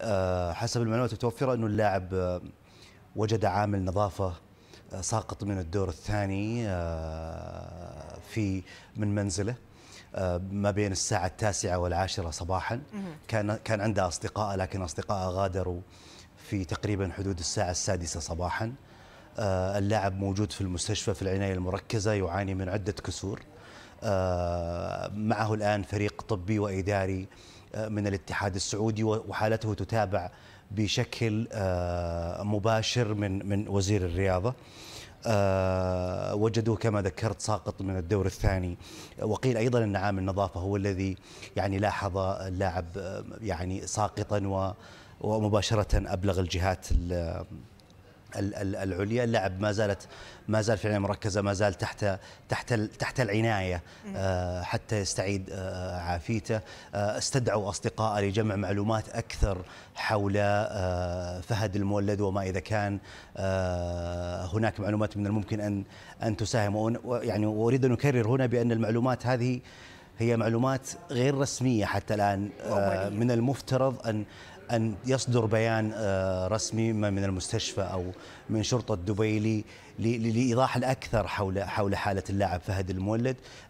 آه، حسب المعلومات المتوفره انه اللاعب آه، وجد عامل نظافه آه، ساقط من الدور الثاني في من منزله ما بين الساعة التاسعة والعاشرة صباحا كان كان عنده أصدقاء لكن أصدقاء غادروا في تقريبا حدود الساعة السادسة صباحا اللاعب موجود في المستشفى في العناية المركزة يعاني من عدة كسور معه الآن فريق طبي وإداري من الاتحاد السعودي وحالته تتابع بشكل آه، مباشر من من وزير الرياضه آه، وجدوه كما ذكرت ساقط من الدور الثاني وقيل ايضا ان عامل النظافه هو الذي يعني لاحظ اللاعب آه، يعني ساقطا ومباشره ابلغ الجهات العليا اللعب ما زالت ما زال في مركزه ما زال تحت تحت تحت العنايه آه، حتى يستعيد آه، عافيته آه، استدعوا اصدقاء لجمع معلومات اكثر حول فهد المولد وما اذا كان هناك معلومات من الممكن ان ان تساهم يعني واريد ان اكرر هنا بان المعلومات هذه هي معلومات غير رسميه حتى الان آه، من المفترض ان ان يصدر بيان آه، رسمي من المستشفى او من شرطه دبي لايضاح الاكثر حول حول حاله اللاعب فهد المولد